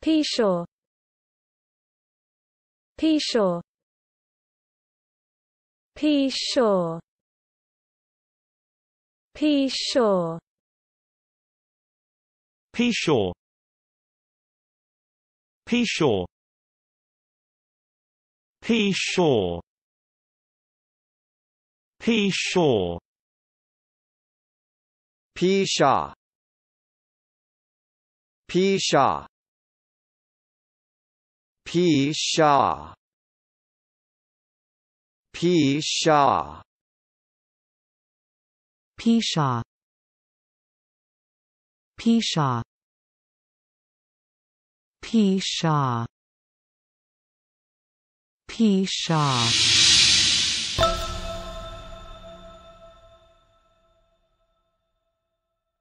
Peshore Peshore Peshore Peshore Peshore Peshore Peshore Peshore Peshaw Peshaw P. Shah P. Shah P. Shah P. Shah P. Shah P. Shah